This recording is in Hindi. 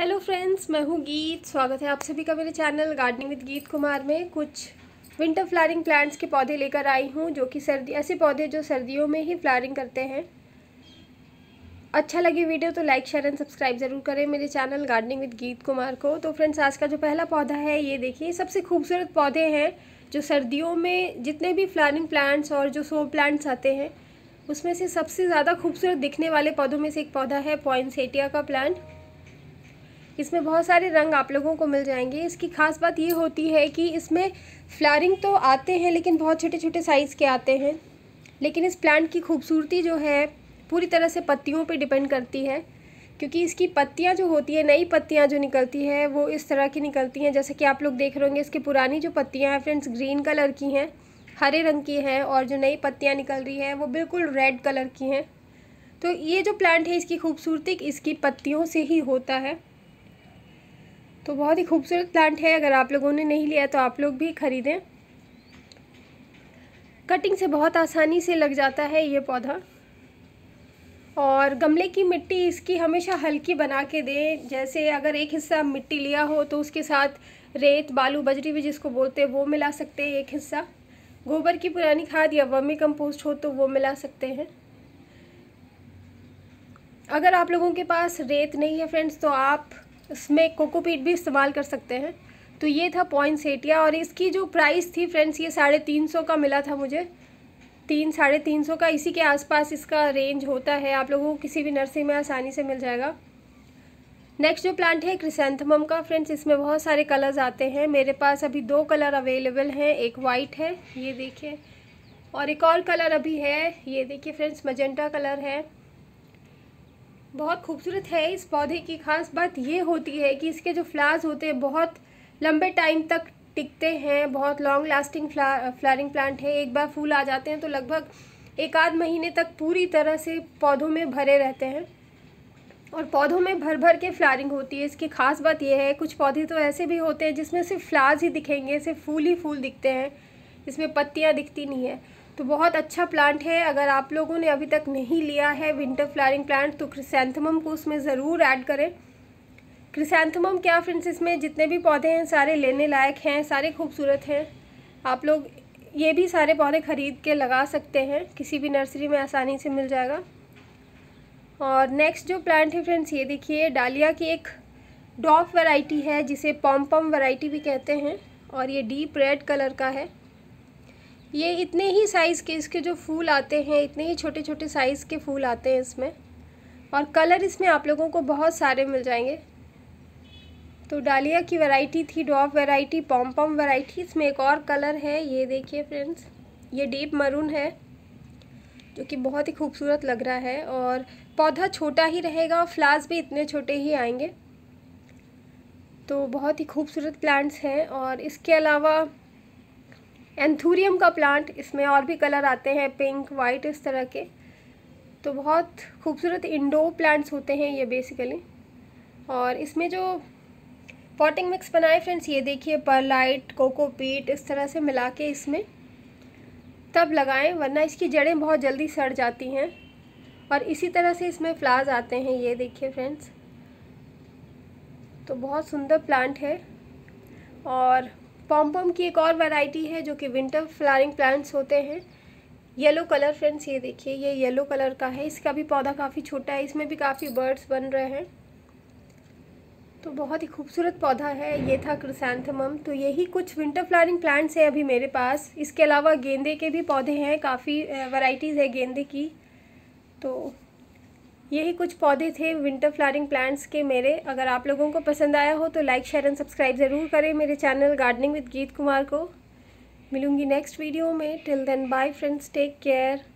हेलो फ्रेंड्स मैं हूँ गीत स्वागत है आप सभी का मेरे चैनल गार्डनिंग विद गीत कुमार में कुछ विंटर फ्लारिंग प्लांट्स के पौधे लेकर आई हूँ जो कि सर्दी ऐसे पौधे जो सर्दियों में ही फ्लारिंग करते हैं अच्छा लगे वीडियो तो लाइक शेयर एंड सब्सक्राइब ज़रूर करें मेरे चैनल गार्डनिंग विद गीत कुमार को तो फ्रेंड्स आज का जो पहला पौधा है ये देखिए सबसे खूबसूरत पौधे हैं जो सर्दियों में जितने भी फ्लारिंग प्लांट्स और जो सो प्लांट्स आते हैं उसमें से सबसे ज़्यादा खूबसूरत दिखने वाले पौधों में से एक पौधा है पॉइंसेटिया का प्लांट इसमें बहुत सारे रंग आप लोगों को मिल जाएंगे इसकी ख़ास बात ये होती है कि इसमें फ्लारिंग तो आते हैं लेकिन बहुत छोटे छोटे साइज़ के आते हैं लेकिन इस प्लांट की खूबसूरती जो है पूरी तरह से पत्तियों पर डिपेंड करती है क्योंकि इसकी पत्तियाँ जो होती है नई पत्तियाँ जो निकलती है वो इस तरह की निकलती हैं जैसे कि आप लोग देख रहे होंगे इसकी पुरानी जो पत्तियाँ हैं फ्रेंड्स ग्रीन कलर की हैं हरे रंग की हैं और जो नई पत्तियाँ निकल रही हैं वो बिल्कुल रेड कलर की हैं तो ये जो प्लांट है इसकी खूबसूरती इसकी पत्तियों से ही होता है तो बहुत ही खूबसूरत प्लांट है अगर आप लोगों ने नहीं लिया तो आप लोग भी ख़रीदें कटिंग से बहुत आसानी से लग जाता है ये पौधा और गमले की मिट्टी इसकी हमेशा हल्की बना के दें जैसे अगर एक हिस्सा मिट्टी लिया हो तो उसके साथ रेत बालू बजरी भी जिसको बोलते हैं वो मिला सकते हैं एक हिस्सा गोबर की पुरानी खाद या वर्मी कंपोस्ट हो तो वो मिला सकते हैं अगर आप लोगों के पास रेत नहीं है फ्रेंड्स तो आप इसमें कोकोपीट भी इस्तेमाल कर सकते हैं तो ये था पॉइंट सेटिया और इसकी जो प्राइस थी फ्रेंड्स ये साढ़े तीन सौ का मिला था मुझे तीन साढ़े तीन सौ का इसी के आसपास इसका रेंज होता है आप लोगों को किसी भी नर्सरी में आसानी से मिल जाएगा नेक्स्ट जो प्लांट है क्रिसेंथमम का फ्रेंड्स इसमें बहुत सारे कलर्स आते हैं मेरे पास अभी दो कलर अवेलेबल हैं एक वाइट है ये देखिए और एक और कलर अभी है ये देखिए फ्रेंड्स मजेंटा कलर है बहुत खूबसूरत है इस पौधे की खास बात ये होती है कि इसके जो फ्लावर्स होते हैं बहुत लंबे टाइम तक टिकते हैं बहुत लॉन्ग लास्टिंग फ्ला फ्लारिंग प्लांट है एक बार फूल आ जाते हैं तो लगभग एक आध महीने तक पूरी तरह से पौधों में भरे रहते हैं और पौधों में भर भर के फ्लारिंग होती है इसकी खास बात यह है कुछ पौधे तो ऐसे भी होते हैं जिसमें सिर्फ फ्लावर्स ही दिखेंगे सिर्फ फूल ही फूल दिखते हैं इसमें पत्तियाँ दिखती नहीं है तो बहुत अच्छा प्लांट है अगर आप लोगों ने अभी तक नहीं लिया है विंटर फ्लावरिंग प्लांट तो क्रिसेंथमम को उसमें ज़रूर ऐड करें क्रिसेंथमम क्या फ्रेंड्स इसमें जितने भी पौधे हैं सारे लेने लायक हैं सारे खूबसूरत हैं आप लोग ये भी सारे पौधे ख़रीद के लगा सकते हैं किसी भी नर्सरी में आसानी से मिल जाएगा और नेक्स्ट जो प्लांट है फ्रेंड्स ये देखिए डालिया की एक डॉप वैरायटी है जिसे पॉम पॉम वैरायटी भी कहते हैं और ये डीप रेड कलर का है ये इतने ही साइज़ के इसके जो फूल आते हैं इतने ही छोटे छोटे साइज़ के फूल आते हैं इसमें और कलर इसमें आप लोगों को बहुत सारे मिल जाएंगे तो डालिया की वैरायटी थी डॉफ वैरायटी पॉम पॉम वैरायटी इसमें एक और कलर है ये देखिए फ्रेंड्स ये डीप मरून है जो कि बहुत ही खूबसूरत लग रहा है और पौधा छोटा ही रहेगा और फ्लावर्स भी इतने छोटे ही आएंगे तो बहुत ही खूबसूरत प्लांट्स हैं और इसके अलावा एंथूरियम का प्लांट इसमें और भी कलर आते हैं पिंक वाइट इस तरह के तो बहुत खूबसूरत इंडो प्लांट्स होते हैं ये बेसिकली और इसमें जो पॉटिंग मिक्स बनाए फ्रेंड्स ये देखिए परलाइट कोकोपीट इस तरह से मिला के इसमें तब लगाएं वरना इसकी जड़ें बहुत जल्दी सड़ जाती हैं और इसी तरह से इसमें फ्लावर्स आते हैं ये देखिए फ्रेंड्स तो बहुत सुंदर प्लांट है और पॉम्पम की एक और वैरायटी है जो कि विंटर फ्लावरिंग प्लांट्स होते हैं येलो कलर फ्रेंड्स ये देखिए ये येलो कलर का है इसका भी पौधा काफ़ी छोटा है इसमें भी काफ़ी बर्ड्स बन रहे हैं तो बहुत ही खूबसूरत पौधा है ये था क्रिसैंथमम तो यही कुछ विंटर फ्लावरिंग प्लांट्स हैं अभी मेरे पास इसके अलावा गेंदे के भी पौधे हैं काफ़ी वराइटीज़ है गेंदे की तो यही कुछ पौधे थे विंटर फ्लावरिंग प्लांट्स के मेरे अगर आप लोगों को पसंद आया हो तो लाइक शेयर एंड सब्सक्राइब ज़रूर करें मेरे चैनल गार्डनिंग विद गीत कुमार को मिलूंगी नेक्स्ट वीडियो में till then bye friends take care